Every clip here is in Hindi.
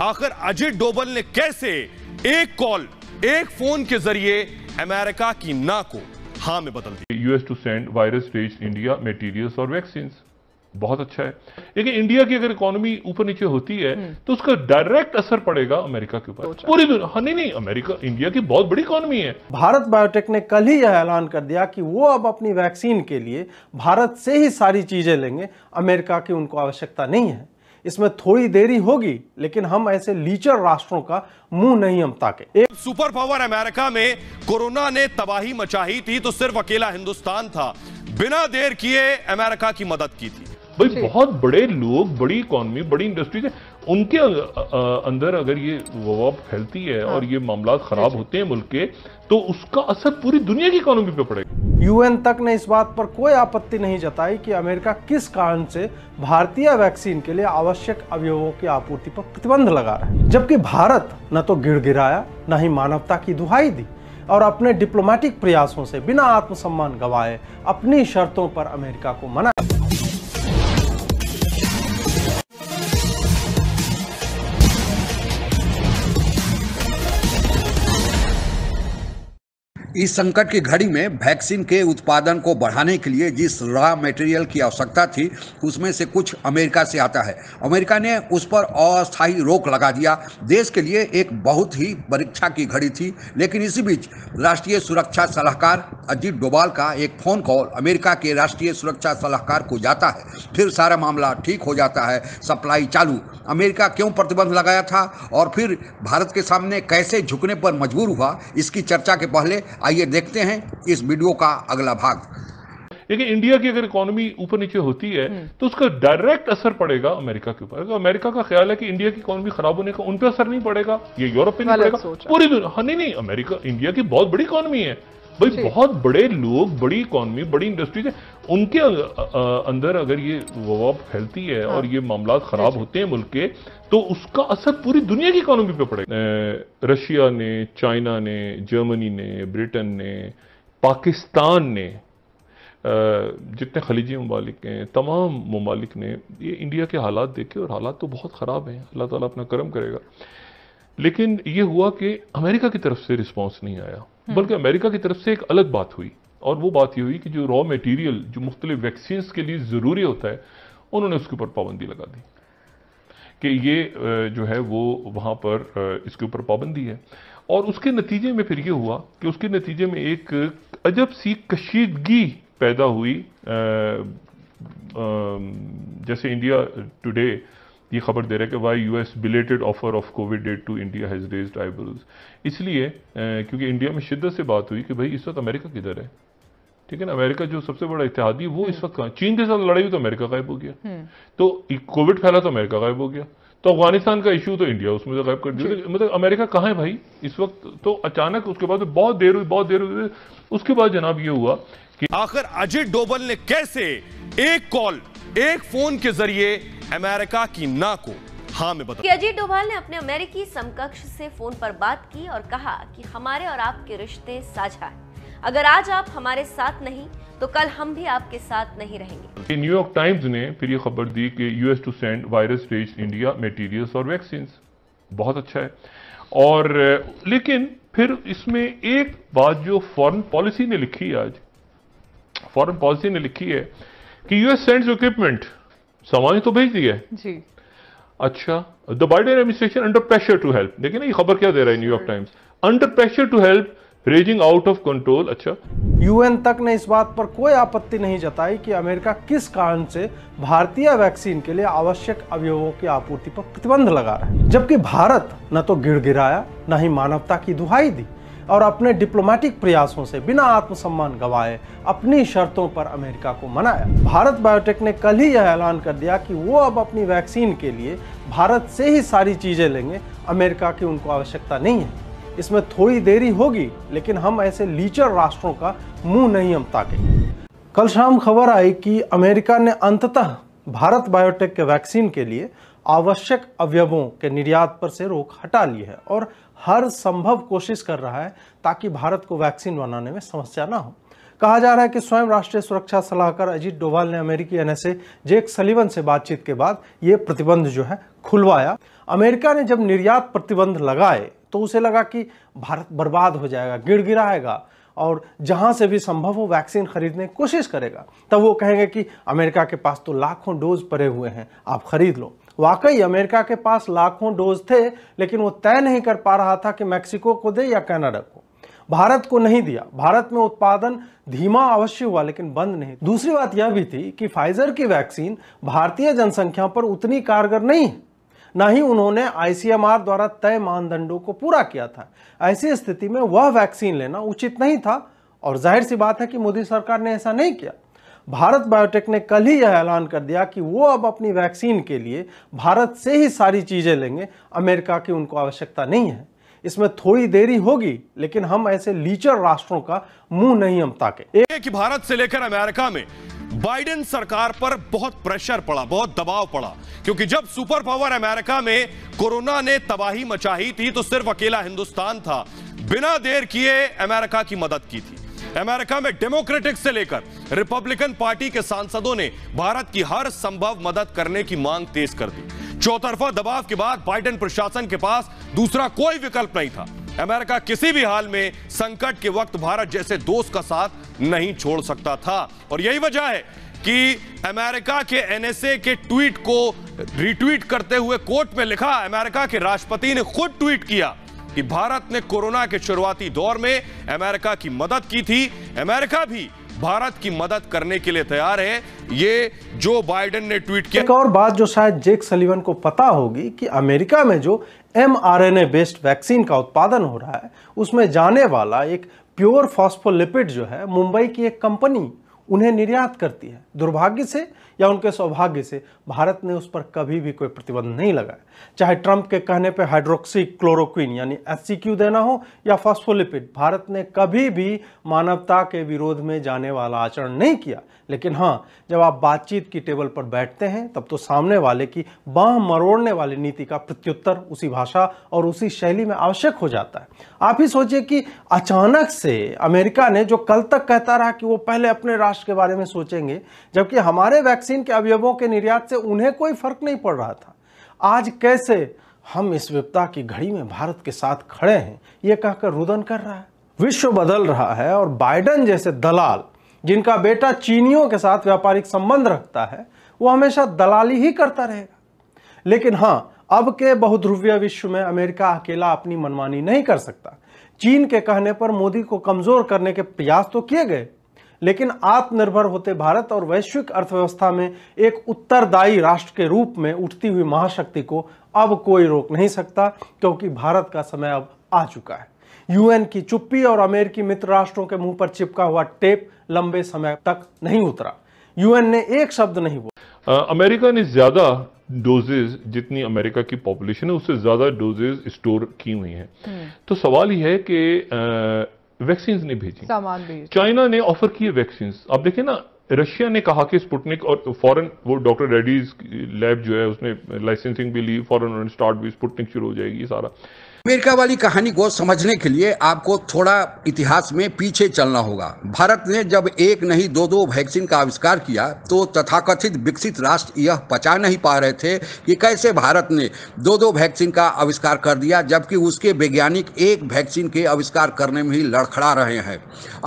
आखिर अजय डोबल ने कैसे एक कॉल एक फोन के जरिए अमेरिका की ना को हाँ में बदल दिया US to send virus raise India material और वैक्सीन बहुत अच्छा है लेकिन इंडिया की अगर इकोनॉमी ऊपर नीचे होती है हम्म। तो उसका डायरेक्ट असर पड़ेगा अमेरिका के ऊपर अच्छा। पूरी दुनिया हाँ नहीं नहीं अमेरिका इंडिया की बहुत बड़ी इकोनॉमी है भारत बायोटेक ने कल ही यह ऐलान कर दिया कि वो अब अपनी वैक्सीन के लिए भारत से ही सारी चीजें लेंगे अमेरिका की उनको आवश्यकता नहीं है इसमें थोड़ी देरी होगी लेकिन हम ऐसे लीचर राष्ट्रों का मुंह नहीं हम ताके एक सुपर पावर अमेरिका में कोरोना ने तबाही मचाई थी तो सिर्फ अकेला हिंदुस्तान था बिना देर किए अमेरिका की मदद की थी भाई बहुत बड़े लोग बड़ी इकोनॉमी बड़ी इंडस्ट्रीज है उनके अंदर अगर ये वबा फैलती है हाँ। और ये मामला खराब होते हैं मुल्क के तो उसका असर पूरी दुनिया की इकोनॉमी पे पड़ेगा यूएन तक ने इस बात पर कोई आपत्ति नहीं जताई कि अमेरिका किस कारण से भारतीय वैक्सीन के लिए आवश्यक अवयवों की आपूर्ति पर प्रतिबंध लगा रहा है जबकि भारत न तो गिड़गिराया न ही मानवता की दुहाई दी और अपने डिप्लोमेटिक प्रयासों से बिना आत्मसम्मान गवाए अपनी शर्तों पर अमेरिका को मना इस संकट की घड़ी में वैक्सीन के उत्पादन को बढ़ाने के लिए जिस रॉ मटेरियल की आवश्यकता थी उसमें से कुछ अमेरिका से आता है अमेरिका ने उस पर अस्थायी रोक लगा दिया देश के लिए एक बहुत ही परीक्षा की घड़ी थी लेकिन इसी बीच राष्ट्रीय सुरक्षा सलाहकार अजीत डोभाल का एक फ़ोन कॉल अमेरिका के राष्ट्रीय सुरक्षा सलाहकार को जाता है फिर सारा मामला ठीक हो जाता है सप्लाई चालू अमेरिका क्यों प्रतिबंध लगाया था और फिर भारत के सामने कैसे झुकने पर मजबूर हुआ इसकी चर्चा के पहले आइए देखते हैं इस वीडियो का अगला भाग लेकिन इंडिया की अगर इकोनॉमी ऊपर नीचे होती है हम्म। तो उसका डायरेक्ट असर पड़ेगा अमेरिका के ऊपर अमेरिका का ख्याल है कि इंडिया की इकोनॉमी खराब होने का उन पर असर नहीं पड़ेगा ये यूरोप पे नहीं पड़ेगा पूरी दुनिया हाँ, नहीं नहीं अमेरिका इंडिया की बहुत बड़ी इकोनॉमी है भाई बहुत बड़े लोग बड़ी इकोनॉमी बड़ी इंडस्ट्रीज है उनके अंदर अगर ये वबा फैलती है हाँ। और ये मामला खराब होते हैं मुल्क के तो उसका असर पूरी दुनिया की इकोनॉमी पे पड़ेगा रशिया ने चाइना ने जर्मनी ने ब्रिटेन ने पाकिस्तान ने जितने खलीजी ममालिक हैं तमाम ममालिक ने ये इंडिया के हालात देखे और हालात तो बहुत ख़राब हैं अल्लाह ताला अपना करम करेगा लेकिन ये हुआ कि अमेरिका की तरफ से रिस्पांस नहीं आया हम्म। बल्कि अमेरिका की तरफ से एक अलग बात हुई और वो बात ये हुई कि जो रॉ मटेरियल जो मुख्तलिफ वैक्सीन के लिए ज़रूरी होता है उन्होंने उसके ऊपर पाबंदी लगा दी कि ये जो है वो वहाँ पर इसके ऊपर पाबंदी है और उसके नतीजे में फिर ये हुआ कि उसके नतीजे में एक अजब सी कशीदगी पैदा हुई जैसे इंडिया टुडे ये खबर दे रहा है कि why US belated offer of covid aid to India has raise eyebrows इसलिए क्योंकि इंडिया में शिद्दत से बात हुई कि भाई इस वक्त अमेरिका किधर है ठीक है ना अमेरिका जो सबसे बड़ा इतिहादी वो इस हम्म। वक्त कहाँ चीन के साथ लड़ाई हुई तो अमेरिका गायब हो गया हम्म। तो कोविड फैला तो अमेरिका गायब हो गया तो अफगानिस्तान का इशू तो इंडिया उसमें तो गायब कर दिया मतलब अमेरिका कहाँ है भाई इस वक्त तो अचानक उसके बाद बहुत देर हुई बहुत देर हुई उसके बाद जनाब ये हुआ कि आखिर अजय डोबल ने कैसे एक कॉल एक फोन के जरिए अमेरिका की ना को हाँ में बता अजीत डोभाल ने अपने अमेरिकी समकक्ष से फोन पर बात की और कहा कि हमारे और आपके रिश्ते साझा है अगर आज आप हमारे साथ नहीं तो कल हम भी आपके साथ नहीं रहेंगे न्यूयॉर्क टाइम्स ने फिर ये खबर दी कि US to send virus raise India material और वैक्सीन बहुत अच्छा है और लेकिन फिर इसमें एक बात जो फॉरन पॉलिसी ने लिखी आज फॉरन पॉलिसी ने लिखी है कि यूएस सेंड्स इक्विपमेंट समाज तो भेज दिया जी अच्छा the Biden administration under pressure to help देखिए ना ये खबर क्या दे रहा है New York Times under pressure to help raging out of control अच्छा यूएन तक ने इस बात पर कोई आपत्ति नहीं जताई कि अमेरिका किस कारण से भारतीय वैक्सीन के लिए आवश्यक अवयवों की आपूर्ति पर प्रतिबंध लगा रहा है जबकि भारत न तो गिड़गिराया न ही मानवता की दुहाई दी और अपने डिप्लोमेटिक प्रयासों से बिना आत्मसम्मान गवाए अपनी शर्तों पर अमेरिका को मनाया भारत बायोटेक ने कल ही यह ऐलान कर दिया कि वो अब अपनी वैक्सीन के लिए भारत से ही सारी चीज़ें लेंगे अमेरिका की उनको आवश्यकता नहीं है इसमें थोड़ी देरी होगी लेकिन हम ऐसे लीचर राष्ट्रों का मुंह नहीं हम ताकेंगे कल शाम खबर आई कि अमेरिका ने अंततः भारत बायोटेक के वैक्सीन के लिए आवश्यक अवयवों के निर्यात पर से रोक हटा ली है और हर संभव कोशिश कर रहा है ताकि भारत को वैक्सीन बनाने में समस्या ना हो कहा जा रहा है कि स्वयं राष्ट्रीय सुरक्षा सलाहकार अजीत डोभाल ने अमेरिकी एनएसए जेक सलीवन से बातचीत के बाद ये प्रतिबंध जो है खुलवाया अमेरिका ने जब निर्यात प्रतिबंध लगाए तो उसे लगा कि भारत बर्बाद हो जाएगा गिड़गिड़ाएगा और जहां से भी संभव हो वैक्सीन खरीदने की कोशिश करेगा तब वो कहेंगे कि अमेरिका के पास तो लाखों डोज पड़े हुए हैं आप खरीद लो वाकई अमेरिका के पास लाखों डोज थे लेकिन वो तय नहीं कर पा रहा था कि मैक्सिको को दे या कनाडा को भारत को नहीं दिया भारत में उत्पादन धीमा अवश्य हुआ लेकिन बंद नहीं दूसरी बात यह भी थी कि फाइजर की वैक्सीन भारतीय जनसंख्या पर उतनी कारगर नहीं है न ही उन्होंने आईसीएमआर द्वारा तय मानदंडों को पूरा किया था ऐसी स्थिति में वह वैक्सीन लेना उचित नहीं था और जाहिर सी बात है कि मोदी सरकार ने ऐसा नहीं किया भारत बायोटेक ने कल ही यह ऐलान कर दिया कि वो अब अपनी वैक्सीन के लिए भारत से ही सारी चीज़ें लेंगे अमेरिका की उनको आवश्यकता नहीं है इसमें थोड़ी देरी होगी लेकिन हम ऐसे लीचर राष्ट्रों का मुंह नहीं हम ताके एक भारत से लेकर अमेरिका में बाइडेन सरकार पर बहुत प्रेशर पड़ा बहुत दबाव पड़ा क्योंकि जब सुपर पावर अमेरिका में कोरोना ने तबाही मचाही थी तो सिर्फ अकेला हिंदुस्तान था बिना देर किए अमेरिका की मदद की थी अमेरिका में डेमोक्रेटिक से लेकर रिपब्लिकन पार्टी के सांसदों ने भारत की हर संभव मदद करने की मांग तेज कर दी चौतरफा दबाव के बाद बाइडेन प्रशासन के पास दूसरा कोई विकल्प नहीं था अमेरिका किसी भी हाल में संकट के वक्त भारत जैसे दोस्त का साथ नहीं छोड़ सकता था और यही वजह है कि अमेरिका के एनएसए के ट्वीट को रिट्वीट करते हुए कोर्ट में लिखा अमेरिका के राष्ट्रपति ने खुद ट्वीट किया कि भारत ने कोरोना के शुरुआती दौर में अमेरिका की मदद की थी अमेरिका भी भारत की मदद करने के लिए तैयार है ये जो बाइडेन ने ट्वीट किया एक और बात जो शायद जेक सलीवन को पता होगी कि अमेरिका में जो एम बेस्ड वैक्सीन का उत्पादन हो रहा है उसमें जाने वाला एक प्योर फॉस्फोलिपिड जो है मुंबई की एक कंपनी उन्हें निर्यात करती है दुर्भाग्य से या उनके सौभाग्य से भारत ने उस पर कभी भी कोई प्रतिबंध नहीं लगाया चाहे ट्रंप के कहने पर हाइड्रोक्सी क्लोरोक्विन यानी एस देना हो या फॉस्फोलिपिड भारत ने कभी भी मानवता के विरोध में जाने वाला आचरण नहीं किया लेकिन हाँ जब आप बातचीत की टेबल पर बैठते हैं तब तो सामने वाले की बाह मरोड़ने वाली नीति का प्रत्युत्तर उसी भाषा और उसी शैली में आवश्यक हो जाता है आप ही सोचिए कि अचानक से अमेरिका ने जो कल तक कहता रहा कि वो पहले अपने राष्ट्र राष्ट्र के बारे में सोचेंगे जबकि हमारे वैक्सीन के अवयवों के निर्यात से उन्हें कोई फर्क नहीं पड़ रहा था आज कैसे हम इस विपदा की घड़ी में भारत के साथ खड़े हैं ये कहकर रुदन कर रहा है विश्व बदल रहा है और बाइडन जैसे दलाल जिनका बेटा चीनियों के साथ व्यापारिक संबंध रखता है वो हमेशा दलाली ही करता रहेगा लेकिन हाँ अब के बहुध्रुवीय विश्व में अमेरिका अकेला अपनी मनमानी नहीं कर सकता चीन के कहने पर मोदी को कमजोर करने के प्रयास तो किए गए लेकिन आत्मनिर्भर होते भारत और वैश्विक अर्थव्यवस्था में एक उत्तरदायी राष्ट्र के रूप में उठती हुई महाशक्ति को अब कोई रोक नहीं सकता क्योंकि भारत का समय अब आ चुका है यूएन की चुप्पी और अमेरिकी मित्र राष्ट्रों के मुंह पर चिपका हुआ टेप लंबे समय तक नहीं उतरा यूएन ने एक शब्द नहीं बोला अमेरिका ने ज्यादा डोजेज जितनी अमेरिका की पॉपुलेशन है उससे ज्यादा डोजेज स्टोर की हुई है हम्म। तो सवाल यह है कि वैक्सीन ने भेजी सामान भेजी चाइना ने ऑफर किए वैक्सीन आप देखें ना रशिया ने कहा कि स्पुटनिक और फॉरन वो डॉक्टर रेड्डीज लैब जो है उसने लाइसेंसिंग भी ली फॉरन उन्होंने स्टार्ट भी स्पुटनिक शुरू हो जाएगी सारा अमेरिका वाली कहानी को समझने के लिए आपको थोड़ा इतिहास में पीछे चलना होगा भारत ने जब एक नहीं दो दो वैक्सीन का आविष्कार किया तो तथाकथित विकसित राष्ट्र यह पचा नहीं पा रहे थे कि कैसे भारत ने दो दो वैक्सीन का आविष्कार कर दिया जबकि उसके वैज्ञानिक एक वैक्सीन के आविष्कार करने में ही लड़खड़ा रहे हैं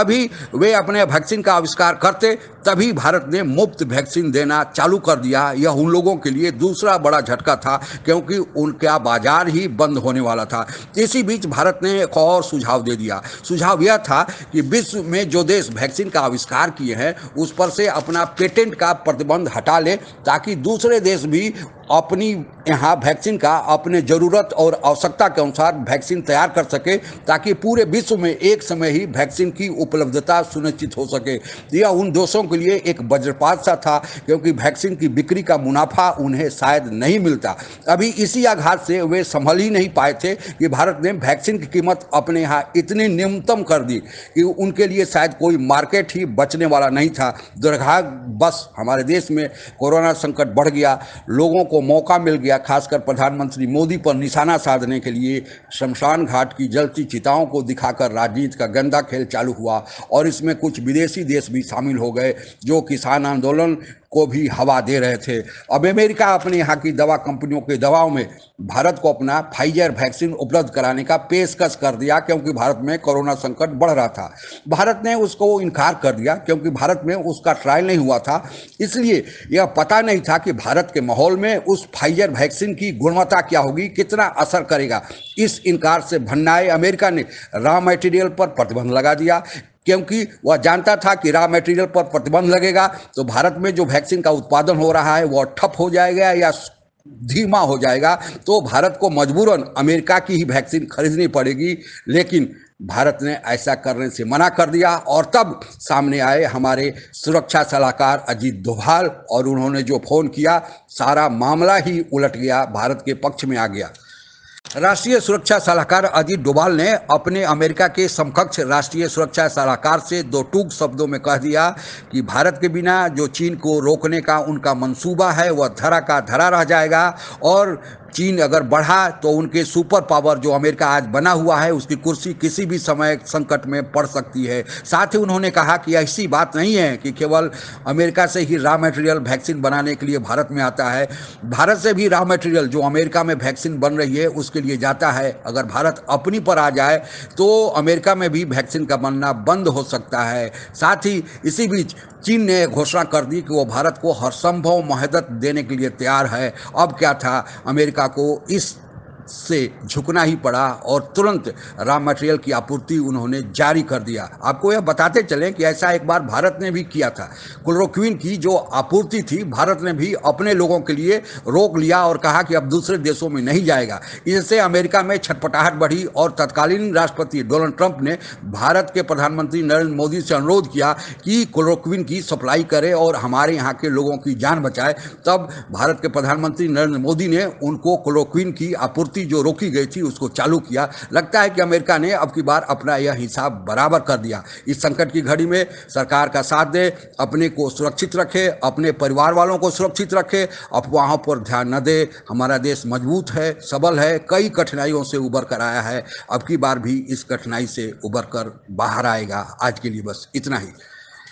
अभी वे अपने वैक्सीन का आविष्कार करते तभी भारत ने मुफ्त वैक्सीन देना चालू कर दिया यह उन लोगों के लिए दूसरा बड़ा झटका था क्योंकि उनका बाजार ही बंद होने वाला था था इसी बीच भारत ने एक और सुझाव दे दिया सुझाव यह था कि विश्व में जो देश वैक्सीन का आविष्कार किए हैं उस पर से अपना पेटेंट का प्रतिबंध हटा ले ताकि दूसरे देश भी अपनी यहाँ वैक्सीन का अपने ज़रूरत और आवश्यकता के अनुसार वैक्सीन तैयार कर सके ताकि पूरे विश्व में एक समय ही वैक्सीन की उपलब्धता सुनिश्चित हो सके यह उन दोषों के लिए एक वज्रपात सा था क्योंकि वैक्सीन की बिक्री का मुनाफा उन्हें शायद नहीं मिलता अभी इसी आघात से वे संभल ही नहीं पाए थे कि भारत ने वैक्सीन की कीमत अपने यहाँ इतनी न्यूनतम कर दी कि उनके लिए शायद कोई मार्केट ही बचने वाला नहीं था दुर्भाग्य बस हमारे देश में कोरोना संकट बढ़ गया लोगों को मौका मिल गया खासकर प्रधानमंत्री मोदी पर निशाना साधने के लिए शमशान घाट की जलती चिताओं को दिखाकर राजनीति का गंदा खेल चालू हुआ और इसमें कुछ विदेशी देश भी शामिल हो गए जो किसान आंदोलन को भी हवा दे रहे थे अब अमेरिका अपने यहाँ की दवा कंपनियों के दवाओं में भारत को अपना फाइजर वैक्सीन उपलब्ध कराने का पेशकश कर दिया क्योंकि भारत में कोरोना संकट बढ़ रहा था भारत ने उसको इनकार कर दिया क्योंकि भारत में उसका ट्रायल नहीं हुआ था इसलिए यह पता नहीं था कि भारत के माहौल में उस फाइजर वैक्सीन की गुणवत्ता क्या होगी कितना असर करेगा इस इनकार से भन्नाए अमेरिका ने रॉ मटेरियल पर प्रतिबंध लगा दिया क्योंकि वह जानता था कि रॉ मटेरियल पर प्रतिबंध लगेगा तो भारत में जो वैक्सीन का उत्पादन हो रहा है वह ठप हो जाएगा या धीमा हो जाएगा तो भारत को मजबूरन अमेरिका की ही वैक्सीन खरीदनी पड़ेगी लेकिन भारत ने ऐसा करने से मना कर दिया और तब सामने आए हमारे सुरक्षा सलाहकार अजीत डोभाल और उन्होंने जो फ़ोन किया सारा मामला ही उलट गया भारत के पक्ष में आ गया राष्ट्रीय सुरक्षा सलाहकार अजीत डोभाल ने अपने अमेरिका के समकक्ष राष्ट्रीय सुरक्षा सलाहकार से दो टूक शब्दों में कह दिया कि भारत के बिना जो चीन को रोकने का उनका मंसूबा है वह धरा का धरा रह जाएगा और चीन अगर बढ़ा तो उनके सुपर पावर जो अमेरिका आज बना हुआ है उसकी कुर्सी किसी भी समय संकट में पड़ सकती है साथ ही उन्होंने कहा कि ऐसी बात नहीं है कि केवल अमेरिका से ही रॉ मटेरियल वैक्सीन बनाने के लिए भारत में आता है भारत से भी रॉ मटेरियल जो अमेरिका में वैक्सीन बन रही है उसके लिए जाता है अगर भारत अपनी पर आ जाए तो अमेरिका में भी वैक्सीन का बनना बंद हो सकता है साथ ही इसी बीच चीन ने घोषणा कर दी कि वो भारत को हर संभव महदत देने के लिए तैयार है अब क्या था अमेरिका को इस से झुकना ही पड़ा और तुरंत रॉ मटेरियल की आपूर्ति उन्होंने जारी कर दिया आपको यह बताते चलें कि ऐसा एक बार भारत ने भी किया था क्लोरोक्विन की जो आपूर्ति थी भारत ने भी अपने लोगों के लिए रोक लिया और कहा कि अब दूसरे देशों में नहीं जाएगा इससे अमेरिका में छटपटाहट बढ़ी और तत्कालीन राष्ट्रपति डोनाल्ड ट्रंप ने भारत के प्रधानमंत्री नरेंद्र मोदी से अनुरोध किया कि क्लोरोक्विन की सप्लाई करे और हमारे यहाँ के लोगों की जान बचाए तब भारत के प्रधानमंत्री नरेंद्र मोदी ने उनको क्लोरोक्विन की आपूर्ति आपूर्ति जो रोकी गई थी उसको चालू किया लगता है कि अमेरिका ने अब की बार अपना यह हिसाब बराबर कर दिया इस संकट की घड़ी में सरकार का साथ दे अपने को सुरक्षित रखे अपने परिवार वालों को सुरक्षित रखे अफवाहों पर ध्यान न दे हमारा देश मजबूत है सबल है कई कठिनाइयों से उबर कर आया है अब की बार भी इस कठिनाई से उबर कर बाहर आएगा आज के लिए बस इतना ही